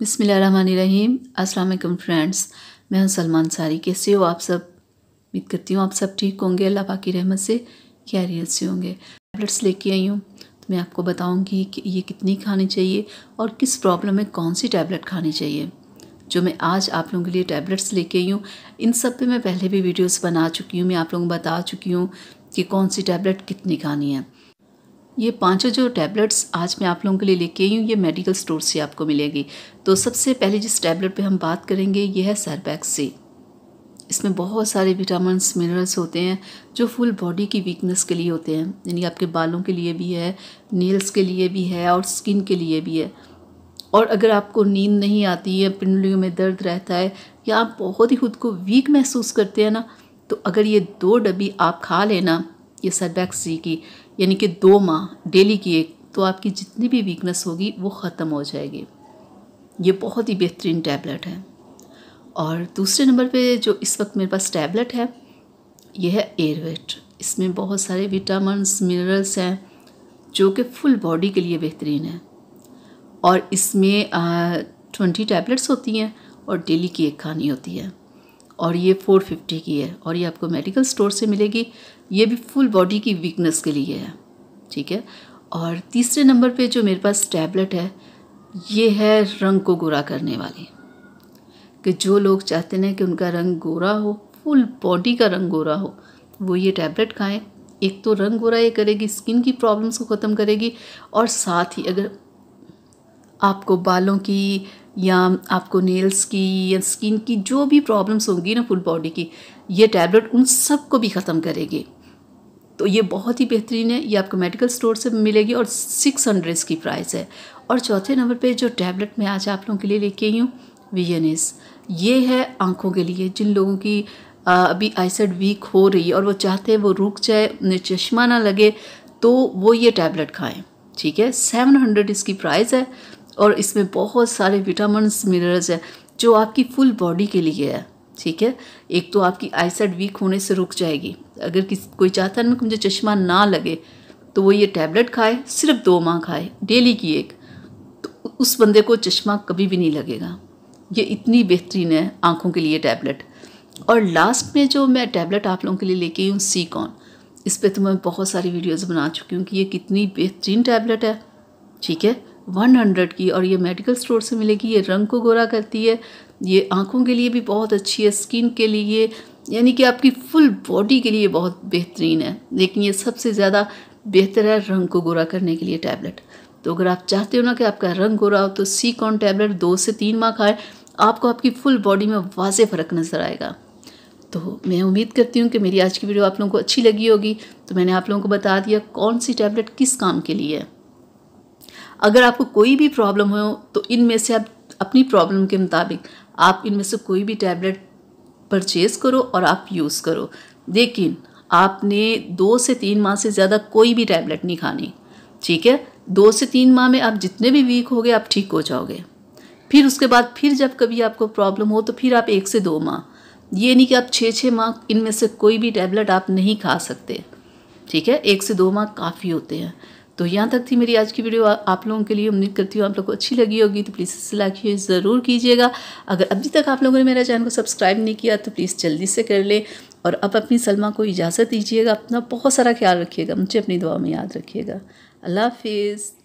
बिसमीम अस्सलाम फ्रेंड्स मैं हूं सलमान सारी कैसे हो आप सब उम्मीद करती हूँ आप सब ठीक होंगे अल्लाह पाकि रहमत से खैरियत से होंगे टैबलेट्स लेके आई हूँ तो मैं आपको बताऊँगी कि ये कितनी खानी चाहिए और किस प्रॉब्लम में कौन सी टैबलेट खानी चाहिए जो मैं आज आप लोगों के लिए टैबलेट्स लेके आई हूँ इन सब पर मैं पहले भी वीडियोज़ बना चुकी हूँ मैं आप लोगों को बता चुकी हूँ कि कौन सी टैबलेट कितनी खानी है ये पांचों जो टैबलेट्स आज मैं आप लोगों के लिए लेके आई हूँ ये मेडिकल स्टोर से आपको मिलेगी तो सबसे पहले जिस टैबलेट पे हम बात करेंगे ये है सरबैक्स सी इसमें बहुत सारे विटामिन मिनरल्स होते हैं जो फुल बॉडी की वीकनेस के लिए होते हैं यानी आपके बालों के लिए भी है नेल्स के लिए भी है और स्किन के लिए भी है और अगर आपको नींद नहीं आती है पिंडलियों में दर्द रहता है या आप बहुत ही खुद को वीक महसूस करते हैं ना तो अगर ये दो डब्बी आप खा लेना ये सरबैक्सी की यानी कि दो माह डेली की एक तो आपकी जितनी भी वीकनेस होगी वो ख़त्म हो जाएगी ये बहुत ही बेहतरीन टैबलेट है और दूसरे नंबर पे जो इस वक्त मेरे पास टैबलेट है यह है एयरवेट इसमें बहुत सारे विटामिन मिनरल्स हैं जो कि फुल बॉडी के लिए बेहतरीन है और इसमें ट्वेंटी टैबलेट्स होती हैं और डेली की एक खानी होती है और ये 450 की है और ये आपको मेडिकल स्टोर से मिलेगी ये भी फुल बॉडी की वीकनेस के लिए है ठीक है और तीसरे नंबर पे जो मेरे पास टैबलेट है ये है रंग को गोरा करने वाली कि जो लोग चाहते हैं कि उनका रंग गोरा हो फुल बॉडी का रंग गोरा हो वो ये टैबलेट खाएं एक तो रंग गोरा ये करेगी स्किन की प्रॉब्लम्स को ख़त्म करेगी और साथ ही अगर आपको बालों की या आपको नेल्स की या स्किन की जो भी प्रॉब्लम्स होंगी ना फुल बॉडी की ये टैबलेट उन सब को भी ख़त्म करेगी तो ये बहुत ही बेहतरीन है ये आपको मेडिकल स्टोर से मिलेगी और सिक्स हंड्रेड इसकी प्राइस है और चौथे नंबर पे जो टैबलेट मैं आज आप लोगों के लिए लेके आई हूँ वियनिस ये है आँखों के लिए जिन लोगों की अभी आईसाइड वीक हो रही है और वो चाहते हैं वो रुक जाए उन्हें चश्मा ना लगे तो वो ये टैबलेट खाएँ ठीक है सेवन हंड्रेड इसकी प्राइस है और इसमें बहुत सारे विटामिन मिनरल्स हैं जो आपकी फुल बॉडी के लिए है ठीक है एक तो आपकी आईसाइड वीक होने से रुक जाएगी अगर किसी कोई चाहता है ना कि मुझे चश्मा ना लगे तो वो ये टैबलेट खाए सिर्फ दो माह खाए डेली की एक तो उस बंदे को चश्मा कभी भी नहीं लगेगा ये इतनी बेहतरीन है आँखों के लिए टैबलेट और लास्ट में जो मैं टैबलेट आप लोगों के लिए लेके आई हूँ सी कॉन इस पर तो मैं बहुत सारी वीडियोज़ बना चुकी हूँ कि ये कितनी बेहतरीन टैबलेट है ठीक है वन हंड्रेड की और ये मेडिकल स्टोर से मिलेगी ये रंग को गोरा करती है ये आँखों के लिए भी बहुत अच्छी है स्किन के लिए यानी कि आपकी फुल बॉडी के लिए बहुत बेहतरीन है लेकिन ये सबसे ज़्यादा बेहतर है रंग को गोरा करने के लिए टैबलेट तो अगर आप चाहते हो ना कि आपका रंग गोरा हो तो सी कॉन टैबलेट दो से तीन माह खाएँ आपको आपकी फुल बॉडी में वाज फ़र्क नज़र आएगा तो मैं उम्मीद करती हूँ कि मेरी आज की वीडियो आप लोगों को अच्छी लगी होगी तो मैंने आप लोगों को बता दिया कौन सी टैबलेट किस काम के लिए है अगर आपको कोई भी प्रॉब्लम हो तो इनमें से आप अपनी प्रॉब्लम के मुताबिक आप इनमें से कोई भी टैबलेट परचेज़ करो और आप यूज़ करो लेकिन आपने दो से तीन माह से ज़्यादा कोई भी टैबलेट नहीं खानी ठीक है दो से तीन माह में आप जितने भी वीक गए आप ठीक हो जाओगे फिर उसके बाद फिर जब कभी आपको प्रॉब्लम हो तो फिर आप एक से दो माह ये नहीं कि आप छः छः माह इनमें से कोई भी टैबलेट आप नहीं खा सकते ठीक है एक से दो माह काफ़ी होते हैं तो यहाँ तक थी मेरी आज की वीडियो आप लोगों के लिए उम्मीद करती हूँ आप लोग को अच्छी लगी होगी तो प्लीज़ इसे लाखिए ज़रूर कीजिएगा अगर अभी तक आप लोगों ने मेरा चैनल को सब्सक्राइब नहीं किया तो प्लीज़ जल्दी से कर ले और अब अपनी सलमा को इजाज़त दीजिएगा अपना बहुत सारा ख्याल रखिएगा मुझे अपनी दुआ में याद रखिएगा अल्लाह हाफिज़